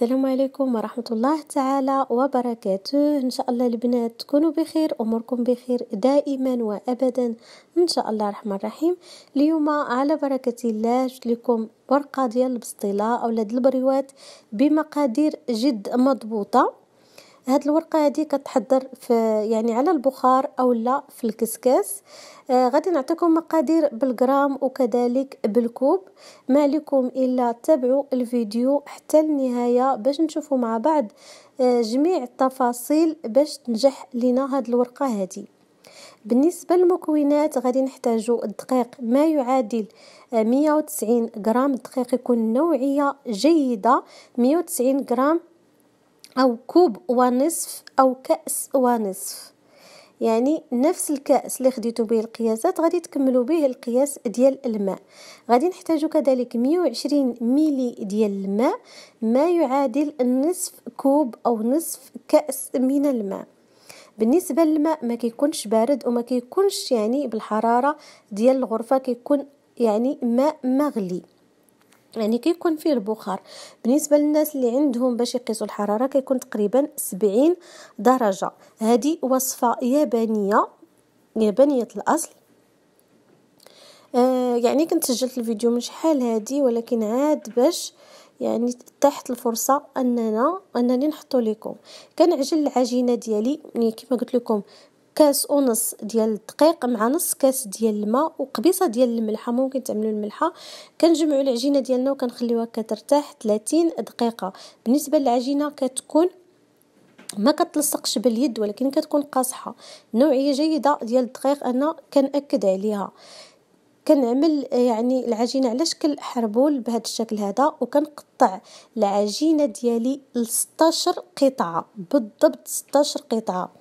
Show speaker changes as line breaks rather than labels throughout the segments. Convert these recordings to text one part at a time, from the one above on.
السلام عليكم ورحمة الله تعالى وبركاته إن شاء الله البنات تكونوا بخير أموركم بخير دائما وأبدا إن شاء الله الرحمن الرحيم اليوم على بركة الله جبت لكم ورقة ديال البسطيلة أولاد البريوات بمقادير جد مضبوطة هاد الورقه هادي كتحضر في يعني على البخار او لا في الكسكاس آه غادي نعطيكم مقادير بالغرام وكذلك بالكوب ما عليكم الا تابعوا الفيديو حتى النهايه باش نشوفوا مع بعض آه جميع التفاصيل باش تنجح لنا هاد الورقه هادي بالنسبة للمكونات غادي نحتاجو الدقيق ما يعادل 190 آه، غرام الدقيق يكون نوعية جيدة 190 غرام أو كوب ونصف أو كأس ونصف يعني نفس الكأس اللي خديتو به القياسات غادي تكملوا به القياس ديال الماء غادي نحتاجو كذلك 120 ميلي ديال الماء ما يعادل نصف كوب أو نصف كأس من الماء بالنسبه للماء ما كيكونش بارد وما كيكونش يعني بالحراره ديال الغرفه كيكون يعني ماء مغلي يعني كيكون فيه البخار بالنسبه للناس اللي عندهم باش يقيسوا الحراره كيكون تقريبا 70 درجه هذه وصفه يابانيه يابانيه الاصل آه يعني كنت سجلت الفيديو من شحال هادي ولكن عاد باش يعني تحت الفرصه اننا انني نحطو لكم كنعجن العجينه ديالي يعني كما قلت لكم كاس ونص ديال الدقيق مع نص كاس ديال الماء وقبيصه ديال الملحه ممكن تعملوا الملحه كنجمعوا العجينه ديالنا وكنخليوها كترتاح 30 دقيقه بالنسبه للعجينه كتكون ما كتلصقش باليد ولكن كتكون قاصحه نوعيه جيده ديال الدقيق انا كنأكد عليها كنعمل يعني العجينه على شكل حربول بهذا الشكل هذا وكنقطع العجينه ديالي ل 16 قطعه بالضبط 16 قطعه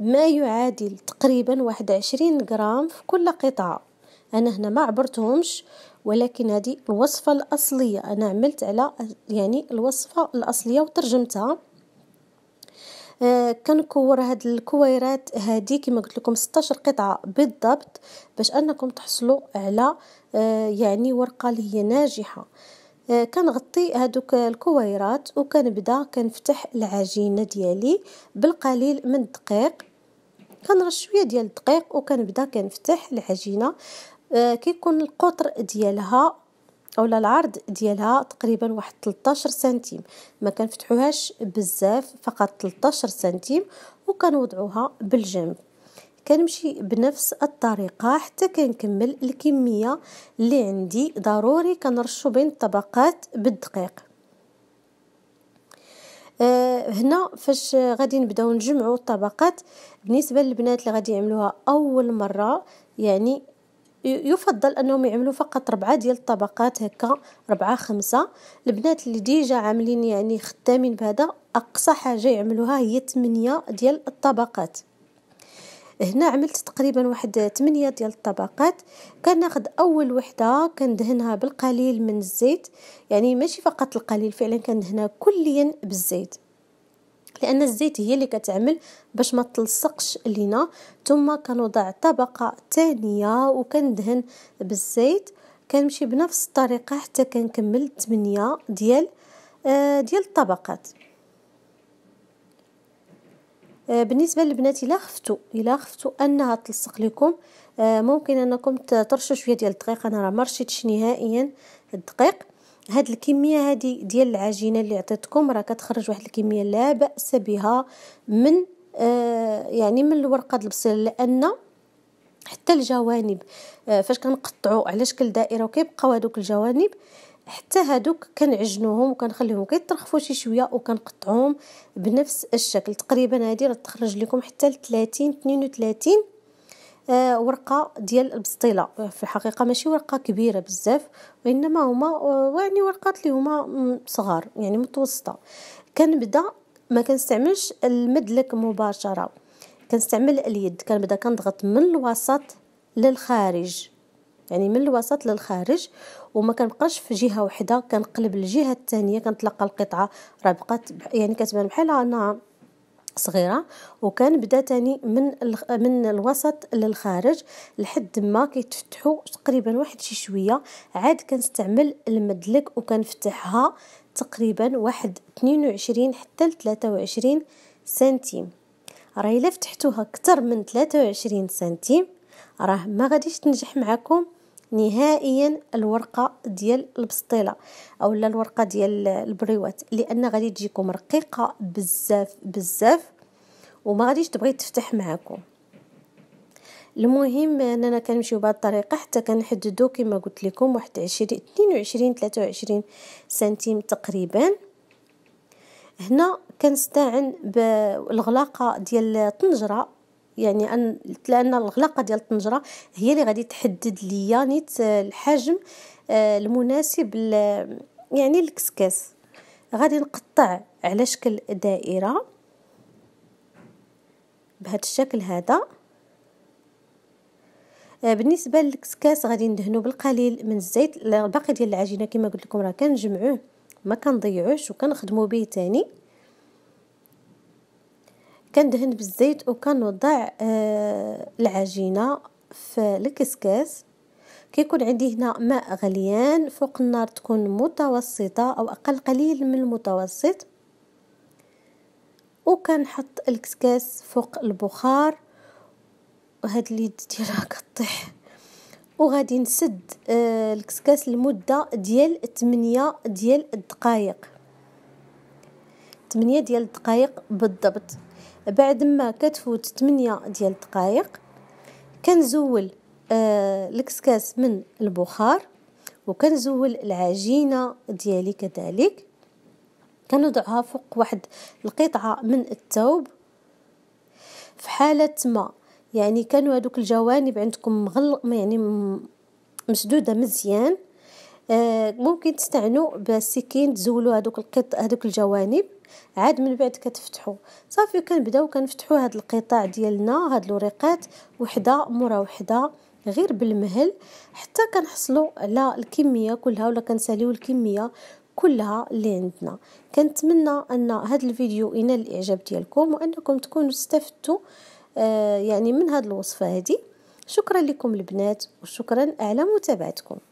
ما يعادل تقريبا واحد عشرين غرام في كل قطعة أنا هنا ما عبرتهمش ولكن هذه الوصفة الأصلية أنا عملت على يعني الوصفة الأصلية وترجمتها آه كنكور هاد الكويرات هادي كما قلت لكم 16 قطعه بالضبط باش انكم تحصلوا على آه يعني ورقه اللي هي ناجحه آه كنغطي هادوك الكويرات وكنبدا كنفتح العجينه ديالي بالقليل من الدقيق كنرش شويه ديال الدقيق وكنبدا كنفتح العجينه آه، كيكون القطر ديالها اولا العرض ديالها تقريبا واحد 13 سنتيم ما كنفتحوهاش بزاف فقط 13 سنتيم وكنوضعوها بالجنب كنمشي بنفس الطريقه حتى كنكمل الكميه اللي عندي ضروري كنرشو بين الطبقات بالدقيق هنا فاش غادي نبداو نجمعوا الطبقات بالنسبه للبنات اللي غادي يعملوها اول مره يعني يفضل انهم يعملوا فقط ربعه ديال الطبقات هكا ربعه خمسة البنات اللي ديجا عاملين يعني خدامين بهذا اقصى حاجه يعملوها هي 8 ديال الطبقات هنا عملت تقريبا واحد 8 ديال الطبقات كناخذ اول وحده كندهنها بالقليل من الزيت يعني ماشي فقط القليل فعلا كندهنها كليا بالزيت لان الزيت هي اللي كتعمل باش ما تلصقش لينا ثم كنوضع طبقه ثانيه وكندهن بالزيت كنمشي بنفس الطريقه حتى كنكمل 8 ديال آه ديال الطبقات آه بالنسبه للبنات الا خفتوا الا خفتوا انها تلصق لكم آه ممكن انكم ترشوا شويه ديال الدقيق انا راه ما نهائيا الدقيق هاد الكميه هادي ديال العجينه اللي عطيتكم راه كتخرج واحد الكميه لا باس بها من آه يعني من الورقه البصيله لان حتى الجوانب آه فاش كنقطعوا على شكل دائره وكيبقاو هادوك الجوانب حتى هادوك كنعجنوهم وكنخليهم كيترخفوا شي شويه وكنقطعوهم بنفس الشكل تقريبا هادي راه تخرج لكم حتى ل 30 32 آه، ورقه ديال البسطيله آه، في الحقيقه ماشي ورقه كبيره بزاف وانما هما آه، يعني ورقات اللي هما صغار يعني متوسطه كنبدا ما كنستعملش المدلك مباشره كنستعمل اليد كنبدا كنضغط من الوسط للخارج يعني من الوسط للخارج وما كنبقاش في جهه وحده كنقلب الجهه الثانيه كنتلقى القطعه راه بقات يعني كتبان بحال انها صغيره بدا تاني من من الوسط للخارج لحد ما كيتفتحوا تقريبا واحد شي شويه عاد كنستعمل المدلك وكنفتحها تقريبا واحد 22 حتى ل 23 سنتيم راه الا فتحتوها اكثر من 23 سنتيم راه ما غاديش تنجح معكم نهائيا الورقه ديال البسطيله اولا الورقه ديال البريوات لان غادي تجيكم رقيقه بزاف بزاف وما غاديش تبغي تفتح معاكم المهم اننا كنمشيو بهذه الطريقه حتى كنحددو كما قلت لكم واحد 20 22 23 سنتيم تقريبا هنا كنستعن بالغلاقه ديال الطنجره يعني أن لان الغلاقه ديال الطنجره هي اللي غادي تحدد ليا نيت آه، الحجم آه، المناسب يعني الكسكاس غادي نقطع على شكل دائره بهذا الشكل هذا آه، بالنسبه للكسكاس غادي ندهنو بالقليل من الزيت الباقي ديال العجينه كما قلت لكم راه كنجمعوه ما كنضيعوش وكنخدمو به تاني كندهن بالزيت وكنوضع آه، العجينه في الكسكاس كيكون عندي هنا ماء غليان فوق النار تكون متوسطه او اقل قليل من المتوسط وكنحط الكسكاس فوق البخار وهاد اليد ديالها كطيح وغادي نسد آه، الكسكاس لمده ديال 8 ديال الدقائق 8 ديال الدقائق بالضبط بعد ما كتفوت 8 ديال الدقائق كنزول آه الكسكاس من البخار وكنزول العجينه ديالي كذلك كنوضعها فوق واحد القطعه من الثوب في حاله ما يعني كانوا هذوك الجوانب عندكم مغلق يعني مشدوده مزيان آه، ممكن تستعنوا بالسكين تزولوا هذوك القط هذوك الجوانب عاد من بعد كتفتحوا صافي كنبداو كنفتحوا هذا القطاع ديالنا هاد الوريقات وحده مورا وحده غير بالمهل حتى كنحصلوا على الكميه كلها ولا كنساليو الكميه كلها اللي عندنا كنتمنى ان هذا الفيديو ينال الاعجاب ديالكم وانكم تكونوا استفدتوا آه، يعني من هذه الوصفه هذه شكرا لكم البنات وشكرا على متابعتكم